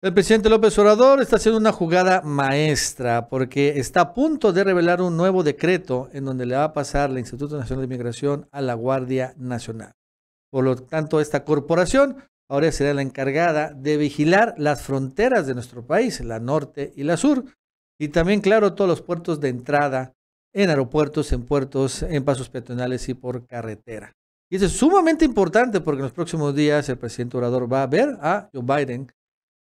El presidente López Obrador está haciendo una jugada maestra porque está a punto de revelar un nuevo decreto en donde le va a pasar el Instituto Nacional de Migración a la Guardia Nacional. Por lo tanto, esta corporación ahora será la encargada de vigilar las fronteras de nuestro país, la norte y la sur, y también, claro, todos los puertos de entrada en aeropuertos, en puertos, en pasos peatonales y por carretera. Y eso es sumamente importante porque en los próximos días el presidente Obrador va a ver a Joe Biden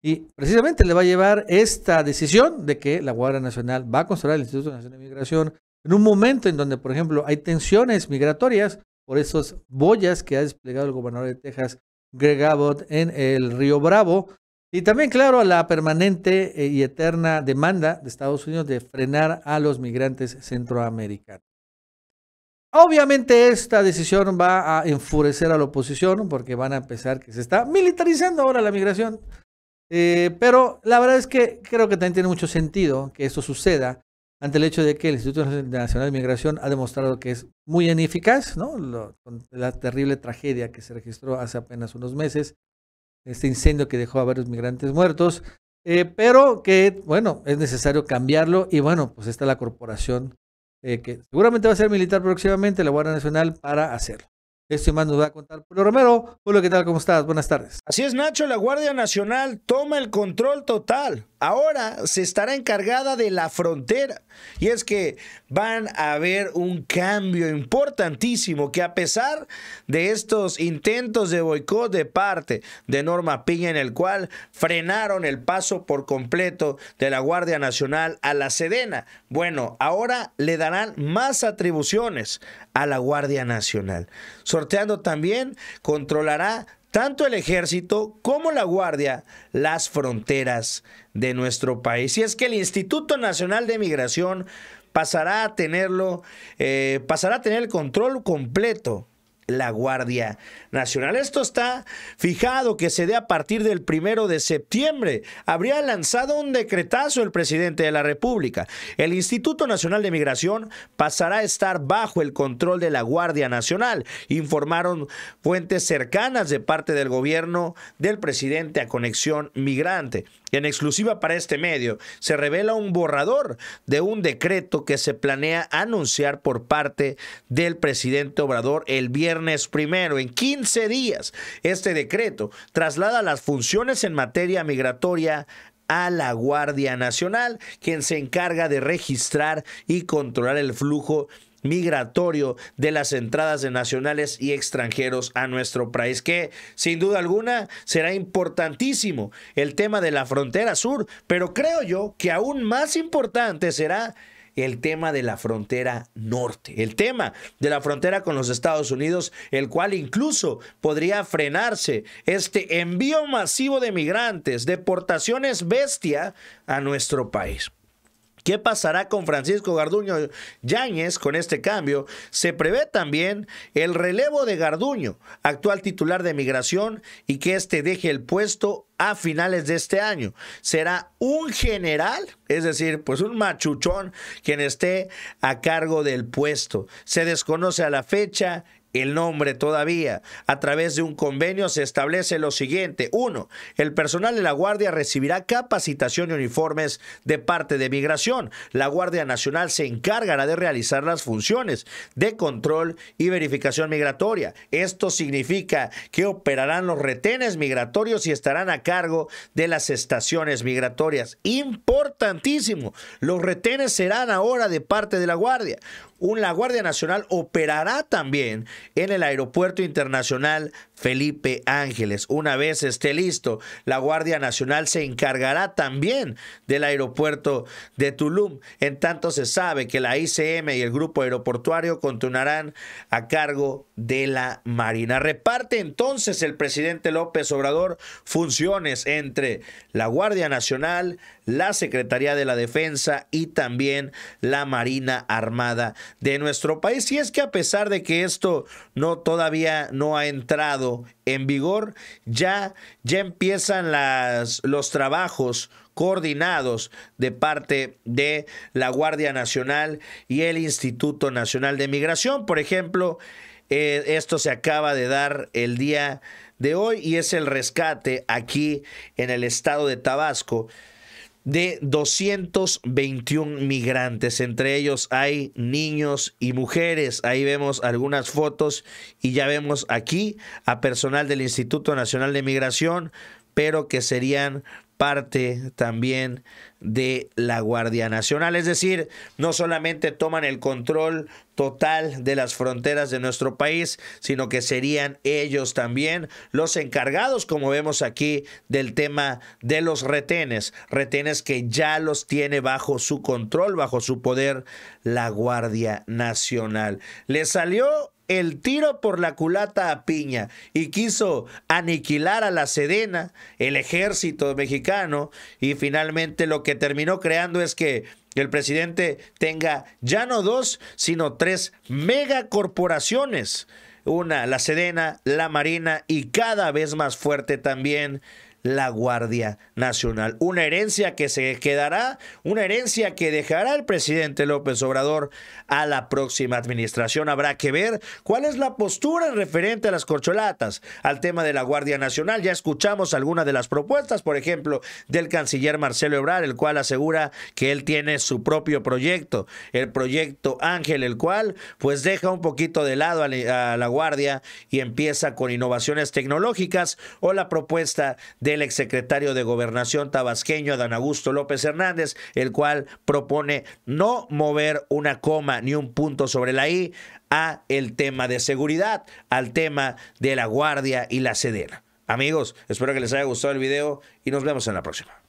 y precisamente le va a llevar esta decisión de que la Guardia Nacional va a controlar el Instituto Nacional de Migración en un momento en donde, por ejemplo, hay tensiones migratorias por esos boyas que ha desplegado el gobernador de Texas, Greg Abbott, en el río Bravo. Y también, claro, la permanente eh, y eterna demanda de Estados Unidos de frenar a los migrantes centroamericanos. Obviamente esta decisión va a enfurecer a la oposición porque van a empezar que se está militarizando ahora la migración. Eh, pero la verdad es que creo que también tiene mucho sentido que eso suceda ante el hecho de que el Instituto Nacional de Migración ha demostrado que es muy ineficaz, ¿no? con la terrible tragedia que se registró hace apenas unos meses, este incendio que dejó a varios migrantes muertos, eh, pero que, bueno, es necesario cambiarlo y bueno, pues está la corporación eh, que seguramente va a ser militar próximamente, la Guardia Nacional, para hacerlo. Este más nos va a contar Polo Romero. Polo, ¿qué tal? ¿Cómo estás? Buenas tardes. Así es, Nacho. La Guardia Nacional toma el control total ahora se estará encargada de la frontera. Y es que van a haber un cambio importantísimo que a pesar de estos intentos de boicot de parte de Norma Piña en el cual frenaron el paso por completo de la Guardia Nacional a la Sedena, bueno, ahora le darán más atribuciones a la Guardia Nacional. Sorteando también controlará tanto el ejército como la guardia las fronteras de nuestro país. Y es que el Instituto Nacional de Migración pasará a tenerlo, eh, pasará a tener el control completo la Guardia Nacional. Esto está fijado que se dé a partir del primero de septiembre. Habría lanzado un decretazo el presidente de la República. El Instituto Nacional de Migración pasará a estar bajo el control de la Guardia Nacional, informaron fuentes cercanas de parte del gobierno del presidente a Conexión Migrante. En exclusiva para este medio, se revela un borrador de un decreto que se planea anunciar por parte del presidente Obrador el viernes viernes primero. En 15 días, este decreto traslada las funciones en materia migratoria a la Guardia Nacional, quien se encarga de registrar y controlar el flujo migratorio de las entradas de nacionales y extranjeros a nuestro país, que sin duda alguna será importantísimo el tema de la frontera sur, pero creo yo que aún más importante será el tema de la frontera norte, el tema de la frontera con los Estados Unidos, el cual incluso podría frenarse este envío masivo de migrantes, deportaciones bestia a nuestro país. ¿Qué pasará con Francisco Garduño Yáñez con este cambio? Se prevé también el relevo de Garduño, actual titular de migración, y que este deje el puesto a finales de este año. Será un general, es decir, pues un machuchón, quien esté a cargo del puesto. Se desconoce a la fecha el nombre todavía. A través de un convenio se establece lo siguiente. Uno, el personal de la Guardia recibirá capacitación y uniformes de parte de Migración. La Guardia Nacional se encargará de realizar las funciones de control y verificación migratoria. Esto significa que operarán los retenes migratorios y estarán a cargo de las estaciones migratorias. Importantísimo, los retenes serán ahora de parte de la Guardia la Guardia Nacional operará también en el Aeropuerto Internacional Felipe Ángeles. Una vez esté listo, la Guardia Nacional se encargará también del aeropuerto de Tulum. En tanto se sabe que la ICM y el grupo aeroportuario continuarán a cargo de la Marina. Reparte entonces el presidente López Obrador funciones entre la Guardia Nacional, la Secretaría de la Defensa y también la Marina Armada de nuestro país. Y es que a pesar de que esto no todavía no ha entrado en vigor, ya, ya empiezan las, los trabajos coordinados de parte de la Guardia Nacional y el Instituto Nacional de Migración. Por ejemplo, eh, esto se acaba de dar el día de hoy y es el rescate aquí en el estado de Tabasco de 221 migrantes. Entre ellos hay niños y mujeres. Ahí vemos algunas fotos y ya vemos aquí a personal del Instituto Nacional de Migración, pero que serían parte también de la Guardia Nacional. Es decir, no solamente toman el control total de las fronteras de nuestro país, sino que serían ellos también los encargados, como vemos aquí, del tema de los retenes, retenes que ya los tiene bajo su control, bajo su poder, la Guardia Nacional. Le salió el tiro por la culata a Piña y quiso aniquilar a la Sedena, el ejército mexicano, y finalmente lo que terminó creando es que el presidente tenga ya no dos, sino tres megacorporaciones. Una, la Sedena, la Marina y cada vez más fuerte también la Guardia Nacional. Una herencia que se quedará, una herencia que dejará el presidente López Obrador a la próxima administración. Habrá que ver cuál es la postura referente a las corcholatas, al tema de la Guardia Nacional. Ya escuchamos algunas de las propuestas, por ejemplo, del canciller Marcelo Ebrard, el cual asegura que él tiene su propio proyecto, el proyecto Ángel, el cual pues deja un poquito de lado a la Guardia y empieza con innovaciones tecnológicas o la propuesta de el exsecretario de Gobernación tabasqueño, Dan Augusto López Hernández, el cual propone no mover una coma ni un punto sobre la I a el tema de seguridad, al tema de la Guardia y la cedera. Amigos, espero que les haya gustado el video y nos vemos en la próxima.